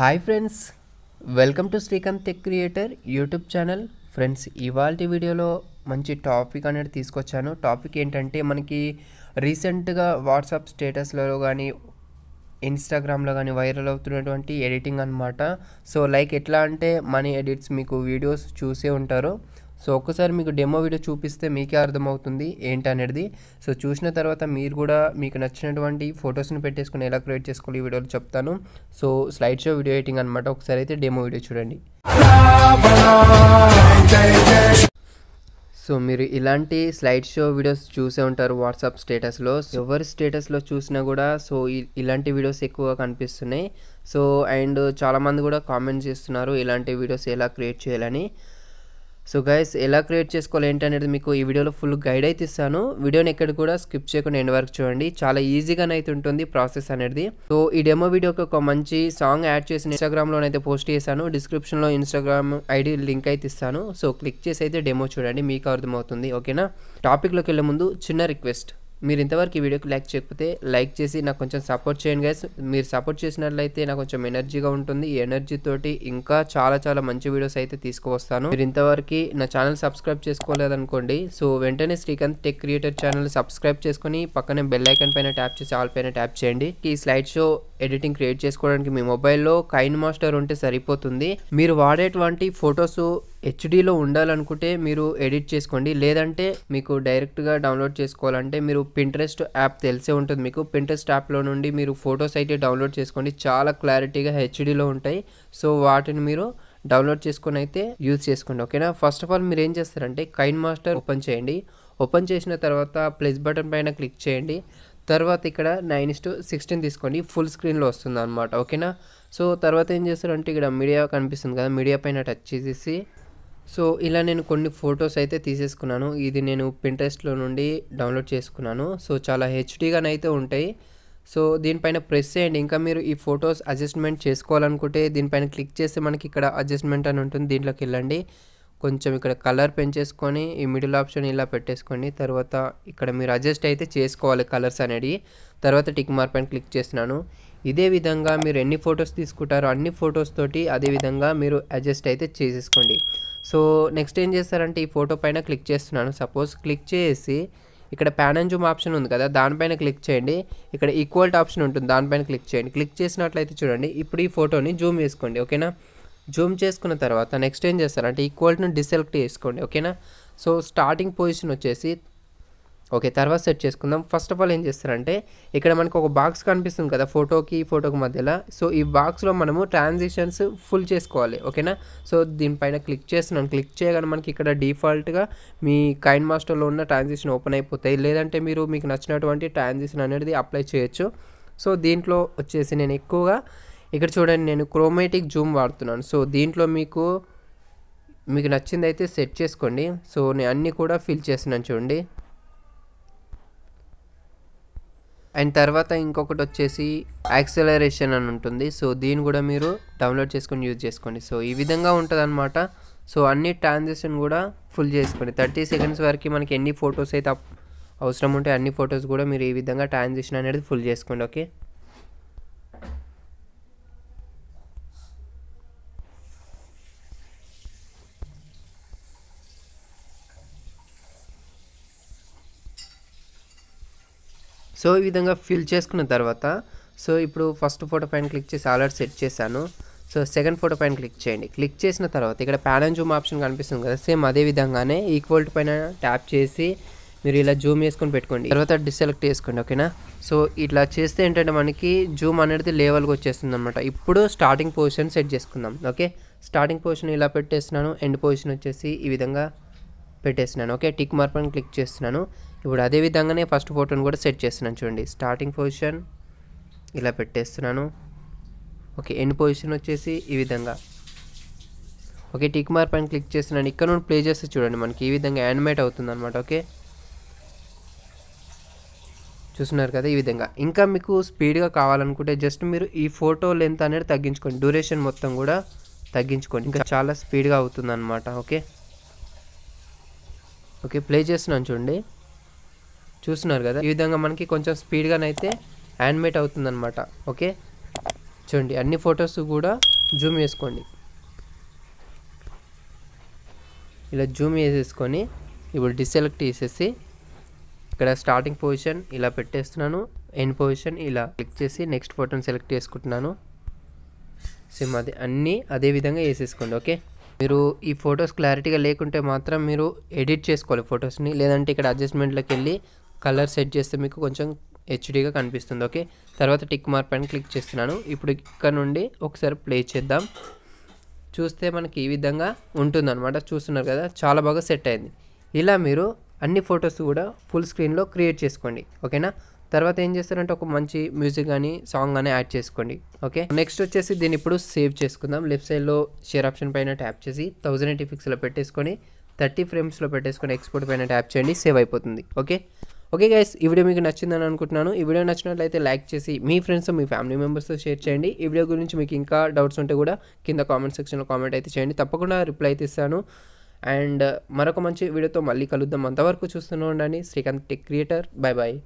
hi friends welcome to Srikanth tech creator YouTube channel friends ఇవాళ వీడియోలో మంచి టాపిక్ అనేది తీసుకొచ్చాను టాపిక్ ఏంటంటే మనకి రీసెంట్గా వాట్సాప్ స్టేటస్లలో కానీ ఇన్స్టాగ్రామ్లో కానీ వైరల్ అవుతున్నటువంటి ఎడిటింగ్ అనమాట సో లైక్ ఎట్లా అంటే మనీ ఎడిట్స్ మీకు వీడియోస్ చూసే ఉంటారు సో ఒక్కసారి మీకు డెమో వీడియో చూపిస్తే మీకే అర్థమవుతుంది ఏంటనేది సో చూసిన తర్వాత మీరు కూడా మీకు నచ్చినటువంటి ఫొటోస్ని పెట్టేసుకుని ఎలా క్రియేట్ చేసుకోవాలి ఈ వీడియోలు చెప్తాను so slide show video editing అనమాట ఒకసారి అయితే డెమో వీడియో చూడండి సో మీరు ఇలాంటి స్లైడ్ షో వీడియోస్ చూసే ఉంటారు వాట్సాప్ స్టేటస్లో ఎవరి స్టేటస్లో చూసినా కూడా సో ఇలాంటి వీడియోస్ ఎక్కువగా కనిపిస్తున్నాయి సో అండ్ చాలామంది కూడా కామెంట్స్ చేస్తున్నారు ఇలాంటి వీడియోస్ ఎలా క్రియేట్ చేయాలని సో గైస్ ఎలా క్రియేట్ చేసుకోవాలి ఏంటనేది మీకు ఈ వీడియోలో ఫుల్ గైడ్ అయితే ఇస్తాను వీడియోని ఎక్కడ కూడా స్కిప్ చేయకుండా ఎండ్ వరకు చూడండి చాలా అయితే ఉంటుంది ప్రాసెస్ అనేది సో ఈ డెమో వీడియోకి ఒక మంచి సాంగ్ యాడ్ చేసి అయితే పోస్ట్ చేశాను డిస్క్రిప్షన్లో ఇన్స్టాగ్రామ్ ఐడి లింక్ అయితే ఇస్తాను సో క్లిక్ చేసి అయితే డెమో చూడండి మీకు అర్థమవుతుంది ఓకేనా టాపిక్లోకి వెళ్ళే ముందు చిన్న రిక్వెస్ట్ మీరు ఇంతవరకు ఈ వీడియోకి లైక్ చేయకపోతే లైక్ చేసి నాకు కొంచెం సపోర్ట్ చేయండి గైస్ మీరు సపోర్ట్ చేసినట్లయితే నాకు కొంచెం ఎనర్జీగా ఉంటుంది ఈ ఎనర్జీ తోటి ఇంకా చాలా చాలా మంచి వీడియోస్ అయితే తీసుకువస్తాను మీరు ఇంతవరకు నా ఛానల్ సబ్స్క్రైబ్ చేసుకోలేదనుకోండి సో వెంటనే Srikanth tech creator channel subscribe చేసుకుని పక్కనే బెల్ ఐకన్ పైన ట్యాప్ చేసి ఆల్ పైన ట్యాప్ చేయండి ఈ స్లైడ్ షో ఎడిటింగ్ క్రియేట్ చేసుకోవడానికి మీ మొబైల్లో కైన్ మాస్టర్ ఉంటే సరిపోతుంది మీరు వాడేటువంటి ఫొటోస్ హెచ్డీలో ఉండాలనుకుంటే మీరు ఎడిట్ చేసుకోండి లేదంటే మీకు డైరెక్ట్గా డౌన్లోడ్ చేసుకోవాలంటే మీరు పింట్రెస్ట్ యాప్ తెలిసే ఉంటుంది మీకు పింట్రెస్ట్ యాప్లో నుండి మీరు ఫొటోస్ అయితే డౌన్లోడ్ చేసుకోండి చాలా క్లారిటీగా హెచ్డీలో ఉంటాయి సో వాటిని మీరు డౌన్లోడ్ చేసుకొని అయితే యూజ్ చేసుకోండి ఓకేనా ఫస్ట్ ఆఫ్ ఆల్ మీరు ఏం చేస్తారంటే కైన్ మాస్టర్ ఓపెన్ చేయండి ఓపెన్ చేసిన తర్వాత ప్లస్ బటన్ పైన క్లిక్ చేయండి తర్వాత ఇక్కడ నైన్ ఇస్ టు సిక్స్టీన్ తీసుకోండి ఫుల్ స్క్రీన్లో వస్తుంది అనమాట ఓకేనా సో తర్వాత ఏం చేస్తారంటే ఇక్కడ మీడియా కనిపిస్తుంది కదా మీడియా పైన టచ్ చేసేసి సో ఇలా నేను కొన్ని ఫొటోస్ అయితే తీసేసుకున్నాను ఇది నేను పింట్రెస్ట్లో నుండి డౌన్లోడ్ చేసుకున్నాను సో చాలా అయితే ఉంటాయి సో దీనిపైన ప్రెస్ చేయండి ఇంకా మీరు ఈ ఫొటోస్ అడ్జస్ట్మెంట్ చేసుకోవాలనుకుంటే దీనిపైన క్లిక్ చేస్తే మనకి ఇక్కడ అడ్జస్ట్మెంట్ అని ఉంటుంది దీంట్లోకి వెళ్ళండి కొంచెం ఇక్కడ కలర్ పెంచేసుకొని ఈ మిడిల్ ఆప్షన్ ఇలా పెట్టేసుకోండి తర్వాత ఇక్కడ మీరు అడ్జస్ట్ అయితే చేసుకోవాలి కలర్స్ అనేది తర్వాత టిక్ మార్ పైన క్లిక్ చేస్తున్నాను ఇదే విధంగా మీరు ఎన్ని ఫొటోస్ తీసుకుంటారో అన్ని ఫొటోస్ తోటి అదేవిధంగా మీరు అడ్జస్ట్ అయితే చేసేసుకోండి సో నెక్స్ట్ ఏం చేస్తారంటే ఈ ఫోటో పైన క్లిక్ చేస్తున్నాను సపోజ్ క్లిక్ చేసి ఇక్కడ ప్యాన్ అండ్ జూమ్ ఆప్షన్ ఉంది కదా దానిపైన క్లిక్ చేయండి ఇక్కడ ఈక్వల్ట్ ఆప్షన్ ఉంటుంది దానిపైన క్లిక్ చేయండి క్లిక్ చేసినట్లయితే చూడండి ఇప్పుడు ఈ ఫోటోని జూమ్ చేసుకోండి ఓకేనా జూమ్ చేసుకున్న తర్వాత నెక్స్ట్ ఏం చేస్తారంటే ఈక్వల్ట్ను డిసెలెక్ట్ చేసుకోండి ఓకేనా సో స్టార్టింగ్ పొజిషన్ వచ్చేసి ఓకే తర్వాత సెట్ చేసుకుందాం ఫస్ట్ ఆఫ్ ఆల్ ఏం చేస్తారంటే ఇక్కడ మనకు ఒక బాక్స్ కనిపిస్తుంది కదా ఫోటోకి ఫోటోకి మధ్యలో సో ఈ బాక్స్లో మనము ట్రాన్సిషన్స్ ఫుల్ చేసుకోవాలి ఓకేనా సో దీనిపైన క్లిక్ చేస్తున్నాను క్లిక్ చేయగానే మనకి ఇక్కడ డిఫాల్ట్గా మీ కైన్ మాస్టర్లో ఉన్న ట్రాన్సిషన్ ఓపెన్ అయిపోతాయి లేదంటే మీరు మీకు నచ్చినటువంటి ట్రాన్సిషన్ అనేది అప్లై చేయొచ్చు సో దీంట్లో వచ్చేసి నేను ఎక్కువగా ఇక్కడ చూడండి నేను క్రోమేటిక్ జూమ్ వాడుతున్నాను సో దీంట్లో మీకు మీకు నచ్చింది అయితే సెట్ చేసుకోండి సో నేను అన్నీ కూడా ఫిల్ చేస్తున్నాను చూడండి అండ్ తర్వాత ఇంకొకటి వచ్చేసి యాక్సలరేషన్ అని ఉంటుంది సో దీన్ని కూడా మీరు డౌన్లోడ్ చేసుకొని యూజ్ చేసుకోండి సో ఈ విధంగా ఉంటుందన్నమాట సో అన్ని ట్రాన్సాక్షన్ కూడా ఫుల్ చేసుకోండి థర్టీ సెకండ్స్ వరకు మనకి ఎన్ని ఫొటోస్ అయితే అవసరం ఉంటే అన్ని ఫొటోస్ కూడా మీరు ఈ విధంగా ట్రాన్జాక్షన్ అనేది ఫుల్ చేసుకోండి ఓకే సో ఈ విధంగా ఫిల్ చేసుకున్న తర్వాత సో ఇప్పుడు ఫస్ట్ ఫోటో పైన క్లిక్ చేసి ఆల్రెడీ సెట్ చేశాను సో సెకండ్ ఫోటో పైన క్లిక్ చేయండి క్లిక్ చేసిన తర్వాత ఇక్కడ ప్యాన్ అండ్ జూమ్ ఆప్షన్ కనిపిస్తుంది కదా సేమ్ అదే విధంగానే ఈక్వల్ పైన ట్యాప్ చేసి మీరు ఇలా జూమ్ చేసుకొని పెట్టుకోండి తర్వాత డిసెలెక్ట్ చేసుకోండి ఓకేనా సో ఇట్లా చేస్తే ఏంటంటే మనకి జూమ్ అనేది లేవల్కి వచ్చేస్తుంది అనమాట ఇప్పుడు స్టార్టింగ్ పొజిషన్ సెట్ చేసుకుందాం ఓకే స్టార్టింగ్ పొజిషన్ ఇలా పెట్టేస్తున్నాను ఎండ్ పొజిషన్ వచ్చేసి ఈ విధంగా పెట్టేస్తున్నాను ఓకే టిక్ మార్క్ క్లిక్ చేస్తున్నాను ఇప్పుడు అదే విధంగానే ఫస్ట్ ఫోటోని కూడా సెట్ చేస్తున్నాను చూడండి స్టార్టింగ్ పొజిషన్ ఇలా పెట్టేస్తున్నాను ఓకే ఎండ్ పొజిషన్ వచ్చేసి ఈ విధంగా ఓకే టిక్ మార్క్ పైన క్లిక్ చేస్తున్నాను ఇక్కడ నుండి ప్లే చేస్తే చూడండి మనకి ఈ విధంగా యానిమేట్ అవుతుంది అనమాట ఓకే చూస్తున్నారు కదా ఈ విధంగా ఇంకా మీకు స్పీడ్గా కావాలనుకుంటే జస్ట్ మీరు ఈ ఫోటో లెంత్ అనేది తగ్గించుకోండి డ్యూరేషన్ మొత్తం కూడా తగ్గించుకోండి ఇంకా చాలా స్పీడ్గా అవుతుంది అనమాట ఓకే ఓకే ప్లే చేస్తున్నాను చూడండి చూస్తున్నారు కదా ఈ విధంగా మనకి కొంచెం స్పీడ్గానైతే యానిమేట్ అవుతుందన్నమాట ఓకే చూడండి అన్ని ఫొటోస్ కూడా జూమ్ చేసుకోండి ఇలా జూమ్ చేసేసుకొని ఇప్పుడు డిసెలెక్ట్ చేసేసి ఇక్కడ స్టార్టింగ్ పొజిషన్ ఇలా పెట్టేస్తున్నాను ఎండ్ పొజిషన్ ఇలా క్లిక్ చేసి నెక్స్ట్ ఫోటోని సెలెక్ట్ చేసుకుంటున్నాను సిమ్ అది అన్నీ అదే విధంగా వేసేసుకోండి ఓకే మీరు ఈ ఫొటోస్ క్లారిటీగా లేకుంటే మాత్రం మీరు ఎడిట్ చేసుకోవాలి ఫొటోస్ని లేదంటే ఇక్కడ అడ్జస్ట్మెంట్లోకి వెళ్ళి కలర్ సెట్ చేస్తే మీకు కొంచెం హెచ్డిగా కనిపిస్తుంది ఓకే తర్వాత టిక్ మార్క్ పైన క్లిక్ చేస్తున్నాను ఇప్పుడు ఇక్కడ నుండి ఒకసారి ప్లే చేద్దాం చూస్తే మనకి ఈ విధంగా ఉంటుందన్నమాట చూస్తున్నారు కదా చాలా బాగా సెట్ అయింది ఇలా మీరు అన్ని ఫొటోస్ కూడా ఫుల్ స్క్రీన్లో క్రియేట్ చేసుకోండి ఓకేనా తర్వాత ఏం చేస్తారంటే ఒక మంచి మ్యూజిక్ కానీ సాంగ్ కానీ యాడ్ చేసుకోండి ఓకే నెక్స్ట్ వచ్చేసి దీన్ని ఇప్పుడు సేవ్ చేసుకుందాం లెఫ్ట్ సైడ్లో షేర్ ఆప్షన్ పైన ట్యాప్ చేసి థౌజండ్ ఎయిటీ పిక్స్లో పెట్టేసుకొని థర్టీ ఫ్రేమ్స్లో పెట్టేసుకొని ఎక్స్పోర్ట్ పైన ట్యాప్ చేయండి సేవ్ అయిపోతుంది ఓకే ఓకే గైస్ ఈ వీడియో మీకు నచ్చిందని అనుకుంటున్నాను ఈ వీడియో నచ్చినట్లయితే లైక్ చేసి మీ ఫ్రెండ్స్ మీ ఫ్యామిలీ మెంబర్స్తో షేర్ చేయండి ఈ వీడియో గురించి మీకు ఇంకా డౌట్స్ ఉంటే కూడా కింద కామెంట్ సెక్షన్లో కామెంట్ అయితే చేయండి తప్పకుండా రిప్లై అయితే ఇస్తాను అండ్ uh, మరొక మంచి వీడియోతో మళ్ళీ కలుద్దాం అంతవరకు చూస్తూనే ఉండండి Srikanth tech creator bye bye